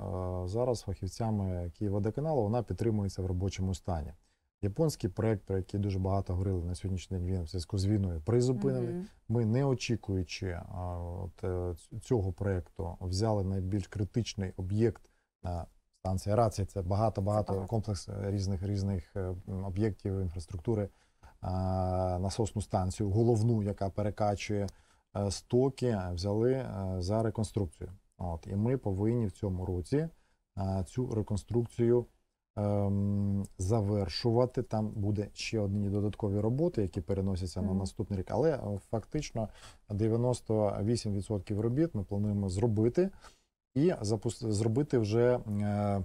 зараз фахівцями Києводоканалу вона підтримується в робочому стані. Японський проект, про який дуже багато говорили на сьогоднішній день, він в зв'язку з війною призупинений. Mm -hmm. Ми, не очікуючи от, цього проекту, взяли найбільш критичний об'єкт станція рації. Це багато-багато комплекс е, різних різних е, об'єктів інфраструктури, насосну станцію, головну, яка перекачує е, стоки, взяли за реконструкцію. От і ми повинні в цьому році цю реконструкцію ем, завершувати. Там буде ще одні додаткові роботи, які переносяться mm -hmm. на наступний рік. Але фактично 98% робіт ми плануємо зробити і запусти зробити вже е,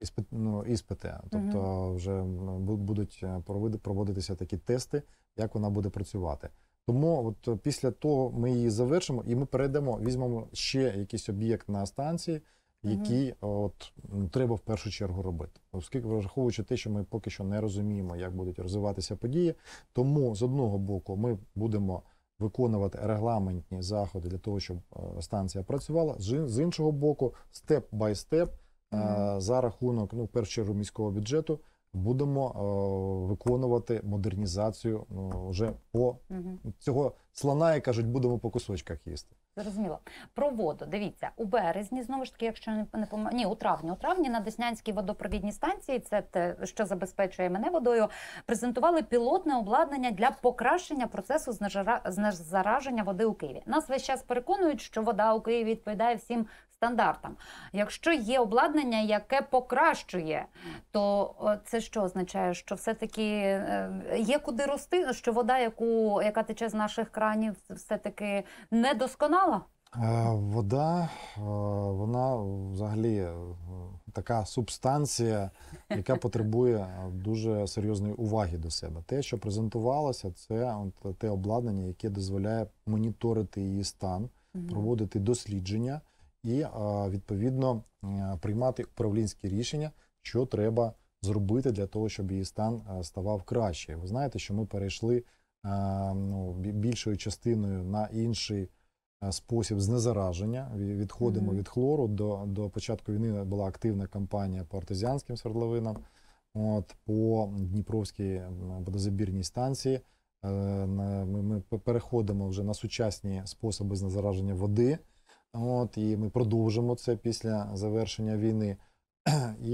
іспит, ну, іспити. Тобто, вже будуть е, проводитися такі тести, як вона буде працювати. Тому от е, після того ми її завершимо, і ми перейдемо, візьмемо ще якийсь об'єкт на станції, який от треба в першу чергу робити, оскільки враховуючи те, що ми поки що не розуміємо, як будуть розвиватися події. Тому з одного боку ми будемо виконувати регламентні заходи для того, щоб е, станція працювала. З іншого боку, степ бай степ е, за рахунок ну, першого міського бюджету. Будемо е, виконувати модернізацію ну, вже по угу. цього слона, як кажуть, будемо по кусочках їсти. Зрозуміло. Про воду. Дивіться, у березні, знову ж таки, якщо не пом... Ні, у травні, у травні на Деснянській водопровідній станції, це те, що забезпечує мене водою, презентували пілотне обладнання для покращення процесу знезараження води у Києві. Нас весь час переконують, що вода у Києві відповідає всім стандартам. Якщо є обладнання, яке покращує, то е, це що означає, що все-таки е, є куди рости, що вода, яку яка тече з наших кранів, все-таки не досконала е, Вода, вона взагалі така субстанція, яка потребує дуже серйозної уваги до себе. Те, що презентувалося, це те обладнання, яке дозволяє моніторити її стан, проводити дослідження і відповідно приймати управлінські рішення, що треба зробити для того, щоб її стан е, ставав краще. Ви знаєте, що ми перейшли е, ну, більшою частиною на інший е, спосіб знезараження. Відходимо mm -hmm. від хлору. До до початку війни була активна кампанія по артезіанським свердловинам, от по Дніпровській водозабірній станції. Ми ми переходимо вже на сучасні способи знезараження води. От, І ми продовжимо це після завершення війни. І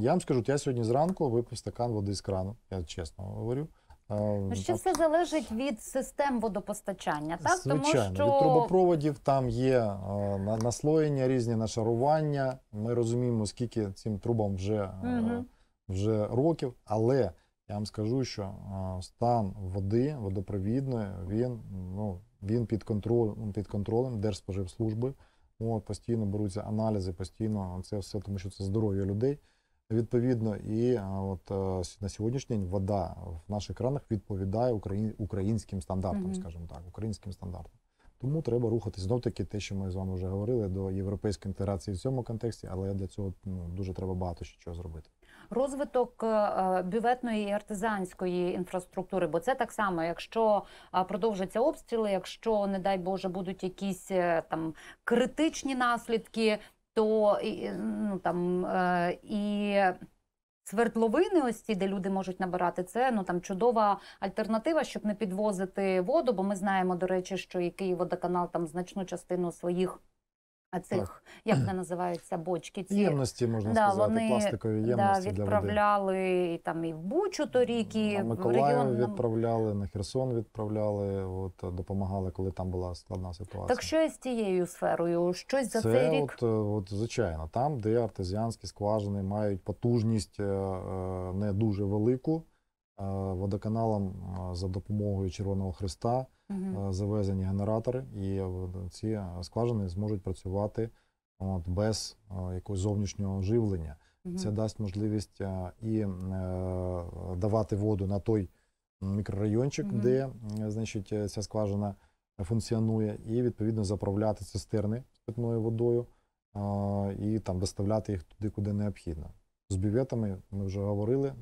я вам скажу, я сьогодні зранку випив стакан води з крану, я чесно говорю. Ну, ще все залежить від систем водопостачання, так? Звичайно, Тому що... від трубопроводів там є наслоєння, різні нашарування. Ми розуміємо, скільки цим трубам вже, угу. вже років, але я вам скажу, що стан води водопровідної він ну. Він під контролем ну, під контролем Держспоживслужби. Ну, от, постійно беруться аналізи, постійно це все, тому що це здоров'я людей. Відповідно, і от е, на сьогоднішній день вода в наших кранах відповідає українським стандартам, mm скажімо так, українським стандартам. Тому треба рухатись знов таки те, що ми з вами вже говорили, до європейської інтеграції в цьому контексті, але для цього ну, дуже треба багато ще чого зробити розвиток е, бюветної і артизанської інфраструктури, бо це так само, якщо продовжаться обстріли, якщо, не дай Боже, будуть якісь е, там критичні наслідки, то ну там е, і. Свердловини, ось ці, де люди можуть набирати це. Ну там чудова альтернатива, щоб не підвозити воду. Бо ми знаємо, до речі, що і Київводоканал там значну частину своїх. А цих як це називається бочки? Ці ємності можна да, сказати, вони, пластикові ємності да, відправляли для і там і в Бучу торік, і на Миколаїв в регіон... Ну. відправляли на Херсон. Відправляли, от допомагали, коли там була складна ситуація. Так що з тією сферою? Щось за це цей рік? От, е, от звичайно, там, де артезіанські скважини мають потужність е, е, не дуже велику. Е, Водоканалам е, за допомогою Червоного Христа угу. Е, завезені генератори, і ці скважини зможуть працювати от, без якогось зовнішнього живлення. Угу. Це дасть можливість і давати воду на той мікрорайончик, угу. де значить, ця скважина функціонує, і відповідно заправляти цистерни з питною водою. І там доставляти їх туди, куди необхідно. З бюветами ми вже говорили.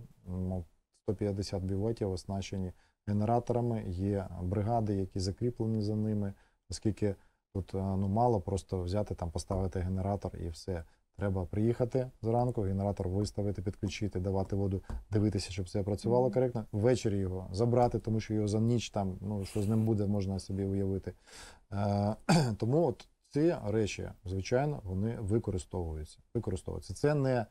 150 бівотів оснащені генераторами. Є бригади, які закріплені за ними, оскільки тут е, ну мало просто взяти там, поставити генератор і все. Треба приїхати зранку, генератор виставити, підключити, давати воду, дивитися, щоб все працювало коректно. Ввечері його забрати, тому що його за ніч там, ну що з ним буде, можна собі уявити. Е, тому от ці речі, звичайно, вони використовуються. Використовуються. Це не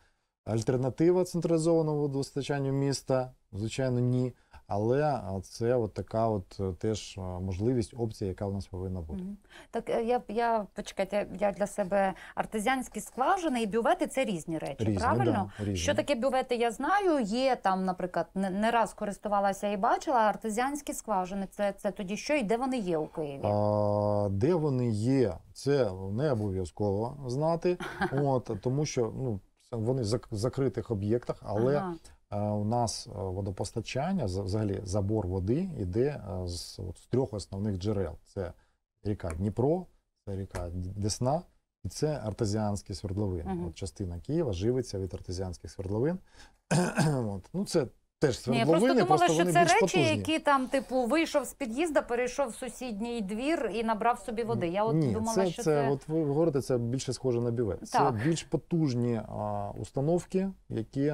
Альтернатива централізованому водостачанню міста, звичайно, ні. Але це от така от е, теж е, можливість, опція, яка в нас повинна бути. Так е, я я почекайте, я для себе артезіанські скважини і бювети це різні речі. Різні, правильно? Да, різні. Що таке бювети? Я знаю. Є там, наприклад, не, не раз користувалася і бачила. Артезіанські скважини це це тоді що і де вони є у Києві? А, Де вони є? Це не обов'язково знати, от тому що ну вони в закритих об'єктах, але ага. Е, у нас е, водопостачання взагалі забор води йде е, з, от, з трьох основних джерел: це ріка Дніпро, це ріка Десна і це артезіанські свердловини. Uh От Частина Києва живиться від артезіанських свердловин. от. Ну, Це Теж свердловини, Ні, я просто думала, просто що це речі, потужні. які там, типу, вийшов з під'їзда, перейшов в сусідній двір і набрав собі води. Я от Ні, думала, це, що це от ви говорите, це більше схоже на бівець. Це більш потужні а, установки, які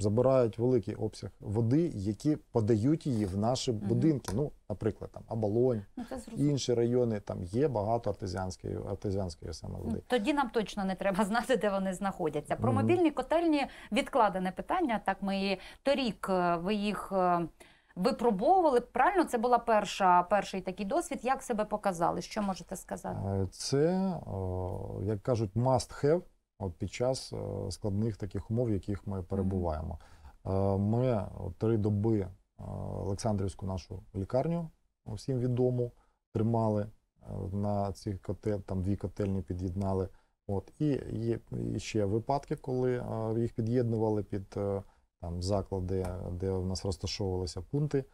забирають великий обсяг води, які подають її в наші угу. будинки. Ну, наприклад, там Аболонь, ну, інші райони там є багато артезіанської артезіанської саме води. Ну, тоді нам точно не треба знати, де вони знаходяться. Про угу. мобільні котельні відкладене питання. Так ми торік е, ви їх. Е, випробовували правильно, це була перша перший такий досвід. Як себе показали? Що можете сказати? Е, це як кажуть, must have от під час е, складних таких умов, в яких ми перебуваємо. Е, ми е, три доби Олександрівську нашу лікарню всім відому тримали на цих котел, там дві котельні під'єднали. От І є ще випадки, коли їх під'єднували під там заклади, де в нас розташовувалися пункти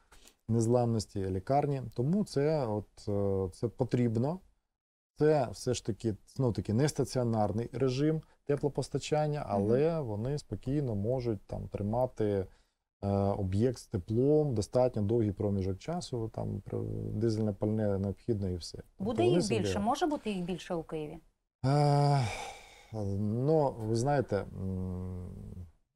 незламності, лікарні. Тому це от це потрібно. Це все ж таки ну, таки не стаціонарний режим теплопостачання, але mm -hmm. вони спокійно можуть там тримати е, об'єкт з теплом, достатньо довгий проміжок часу. Там дизельне пальне необхідно і все. Тобто Буде їх собі... більше, може бути їх більше у Києві? Е, Ну, ви знаєте,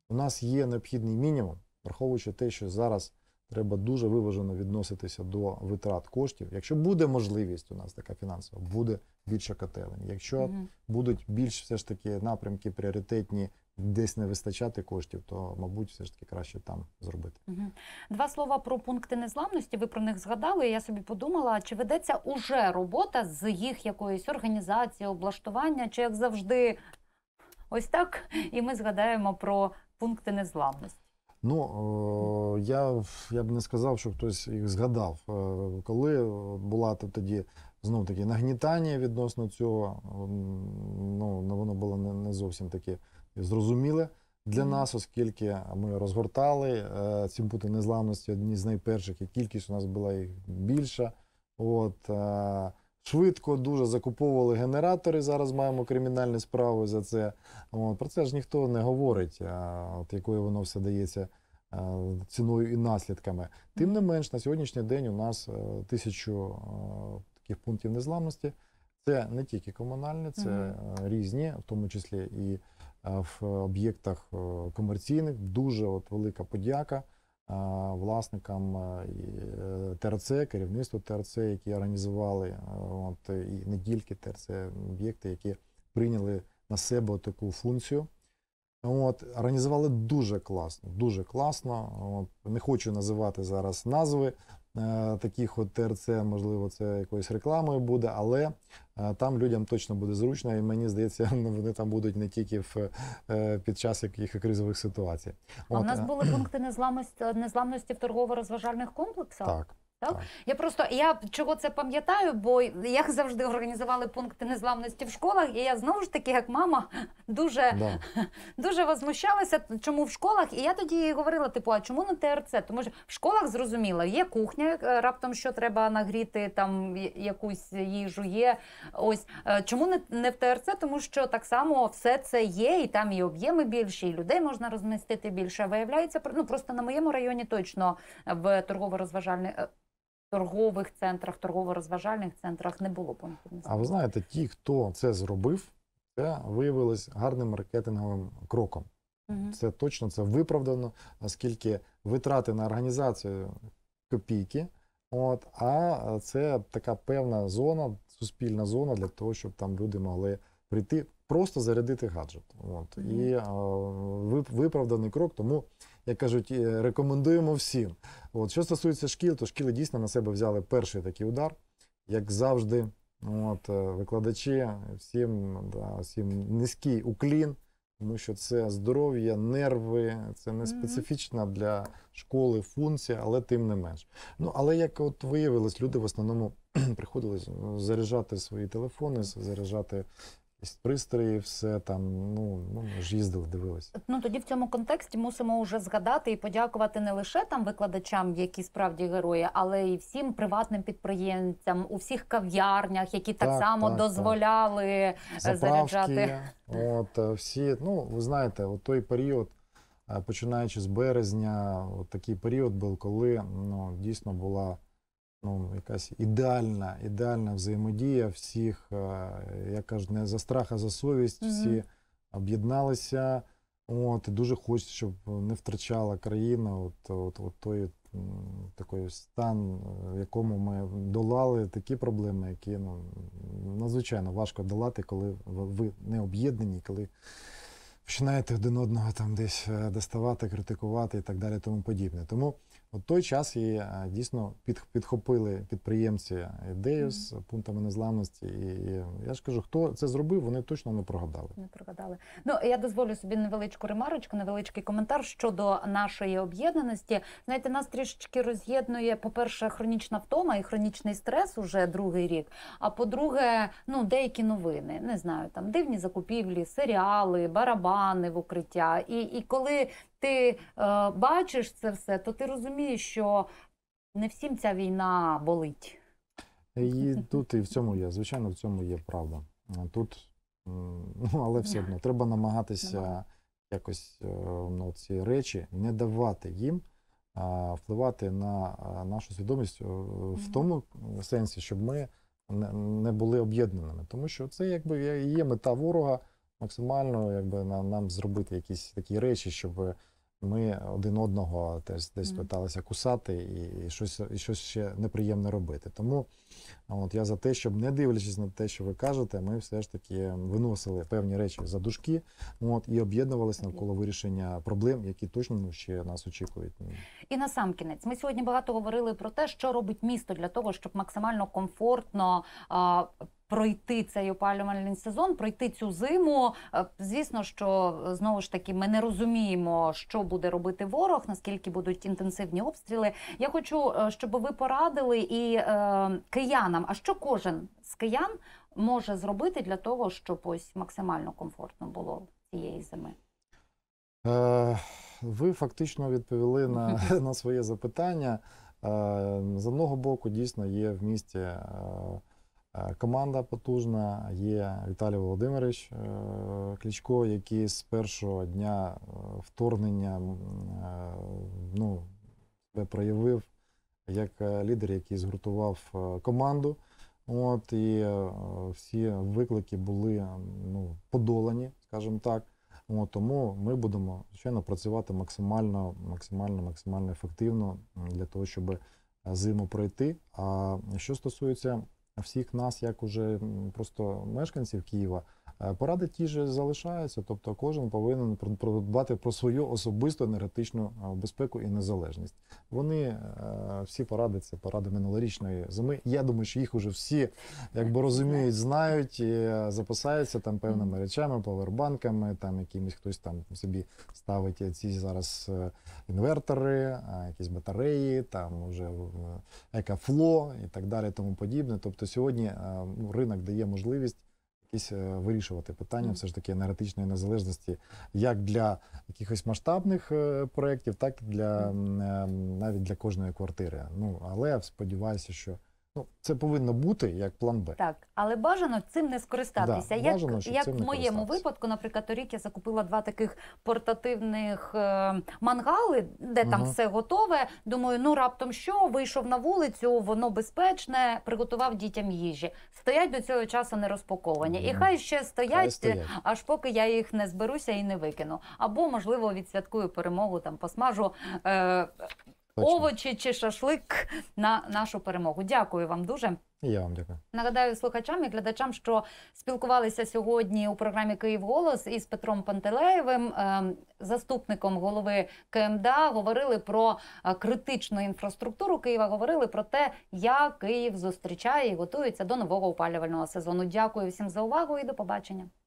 у нас є необхідний мінімум, враховуючи те, що зараз Треба дуже виважено відноситися до витрат коштів. Якщо буде можливість, у нас така фінансова, буде більше котелень. Якщо mm будуть більш все ж таки напрямки пріоритетні, десь не вистачати коштів, то мабуть, все ж таки краще там зробити. Mm Два слова про пункти незламності. Ви про них згадали. Я собі подумала, чи ведеться уже робота з їх якоїсь організації, облаштування, чи як завжди, ось так, і ми згадаємо про пункти незламності. Ну е, я я б не сказав, що хтось їх згадав. Е, коли була то тоді знов таки нагнітання відносно цього, ну воно було не, не зовсім таке зрозуміле для mm. нас, оскільки ми розгортали е, ці пути незламності одні з найперших, і кількість у нас була їх більша. От швидко дуже закуповували генератори. Зараз маємо кримінальні справи за це. От. Про це ж ніхто не говорить, а, от якою воно все дається а, ціною і наслідками. Тим не менш, на сьогоднішній день у нас а, е, тисячу а, е, таких пунктів незламності. Це не тільки комунальні, це mm. різні, в тому числі і в об'єктах комерційних. Дуже от велика подяка власникам е, ТРЦ, керівництву ТРЦ, які організували е, от, е, і не тільки ТРЦ, об'єкти, які прийняли на себе таку функцію. От, Організували дуже класно, дуже класно. От, Не хочу називати зараз назви, Е, таких от ТРЦ, можливо, це якоюсь рекламою буде, але е, там людям точно буде зручно, і мені здається, вони там будуть не тільки в е, під час яких кризових ситуацій. А от. в нас були пункти незламності незламності в торгово-розважальних комплексах. Так. Так? так я просто я чого це пам'ятаю, бо як завжди організували пункти незламності в школах, і я знову ж таки, як мама, дуже да. дуже возмущалася, чому в школах. І я тоді говорила: типу, а чому на ТРЦ? Тому що в школах зрозуміло, є кухня, е, раптом що треба нагріти, там якусь їжу є. Ось е, чому не, не в ТРЦ? Тому що так само все це є, і там і об'єми більші, і людей можна розмістити більше. Виявляється, ну просто на моєму районі точно в торгово-розважальний. Е, торгових центрах, торгово-розважальних центрах не було пунктів А ви знаєте, ті, хто це зробив, це виявилось гарним маркетинговим кроком. Угу. Це точно це виправдано, оскільки витрати на організацію копійки. От, а це така певна зона, суспільна зона для того, щоб там люди могли прийти, просто зарядити гаджет. От mm і е, виправданий крок. Тому як кажуть, е, рекомендуємо всім. От що стосується шкіл, то шкіли дійсно на себе взяли перший такий удар, як завжди. От, е, Викладачі, всім да, всім низький уклін, тому що це здоров'я, нерви, це не специфічна для школи функція, але тим не менш. Ну але як от виявилось, люди в основному приходили заряджати свої телефони, заряджати якісь пристрої, все там. Ну ну ми ж їздили, дивилися. Ну тоді в цьому контексті мусимо уже згадати і подякувати не лише там викладачам, які справді герої, але й всім приватним підприємцям у всіх кав'ярнях, які так, так само так, дозволяли так. Е, заряджати. От е, всі, ну ви знаєте, у той період. Е, починаючи з березня, от такий період був, коли ну, дійсно була ну, якась ідеальна ідеальна взаємодія всіх, е, як кажу, не за страх, а за совість. Всі mm -hmm. об'єдналися. От, і дуже хочеться, щоб не втрачала країна. От, от, от той такий стан, в якому ми долали такі проблеми, які ну, надзвичайно важко долати, коли ви не об'єднані, коли починаєте один одного там десь е, доставати, критикувати і так далі, тому подібне. Тому. От той час її е, дійсно підхопили підприємці ідею з пунктами незламності. І я ж кажу, хто це зробив, вони точно не прогадали. Не прогадали. Ну я дозволю собі невеличку ремарочку, невеличкий коментар щодо нашої об'єднаності. Знаєте, нас трішечки роз'єднує, по-перше, хронічна втома і хронічний стрес уже другий рік. А по-друге, ну деякі новини, не знаю, там дивні закупівлі, серіали, барабани в укриття. І, І коли ти е, бачиш це все, то ти розумієш, що не всім ця війна болить. Е, і Тут і в цьому є. Звичайно, в цьому є правда. Е, тут, ну але все одно треба намагатися якось е, ну, ці речі не давати їм. Впливати на нашу свідомість в тому сенсі, щоб ми не були об'єднаними, тому що це якби є мета ворога максимально, якби нам зробити якісь такі речі, щоб ми один одного теж десь mm. питалися кусати і щось і щось ще неприємне робити. Тому От я за те, щоб не дивлячись на те, що ви кажете, ми все ж таки виносили певні речі за дужки, от і об'єднувалися навколо вирішення проблем, які точно ну, ще нас очікують. І на сам кінець ми сьогодні багато говорили про те, що робить місто для того, щоб максимально комфортно. А, Пройти цей опалювальний сезон, пройти цю зиму. Е, звісно, що е, знову ж таки ми не розуміємо, що буде робити ворог, наскільки будуть інтенсивні обстріли. Я хочу, е, щоб ви порадили і е, киянам, а що кожен з киян може зробити для того, щоб ось максимально комфортно було цієї зими? Е, ви фактично відповіли на, на своє запитання. Е, з одного боку, дійсно, є в місті е, команда потужна, є Віталій Володимирович Кличко, який з першого дня вторгнення ну, себе проявив як е, лідер, який згуртував е, команду. От і е, всі виклики були ем, ну, подолані, скажімо так. От, Тому ми будемо звичайно працювати максимально, максимально, максимально ефективно для того, щоб зиму пройти. А що стосується всіх нас, як уже просто мешканців Києва. Е, поради ті ж залишаються, тобто кожен повинен дбати про свою особисту енергетичну е, безпеку і незалежність. Вони е, всі поради, це поради минулорічної зими. Я думаю, що їх вже всі якби розуміють, знають і запасаються там певними речами, павербанками, там якимось хтось там собі ставить ці зараз інвертори, якісь батареї, там уже екафло і так далі, тому подібне. Тобто сьогодні ну, ринок дає можливість якісь е, вирішувати питання, все ж таки енергетичної незалежності, як для якихось масштабних е, проєктів, так і для е, навіть для кожної квартири. Ну але сподіваюся, що. Ну, це повинно бути як план Б. Так, але бажано цим не скористатися. Да, як бажано, як в моєму випадку, наприклад, торік я закупила два таких портативних е мангали, де угу. там все готове. Думаю, ну раптом що вийшов на вулицю, воно безпечне, приготував дітям їжі. Стоять до цього часу не розпаковані. Угу. І хай ще стоять, хай стоять, аж поки я їх не зберуся і не викину. Або можливо відсвяткую перемогу, там посмажу. Е Точно. овочі чи шашлик на нашу перемогу. Дякую вам дуже. Я вам дякую. Нагадаю слухачам і глядачам, що спілкувалися сьогодні у програмі Київ Голос із Петром Пантелеєвим, ем, заступником голови КМДА. Говорили про е, критичну інфраструктуру Києва. Говорили про те, як Київ зустрічає і готується до нового опалювального сезону. Дякую всім за увагу і до побачення.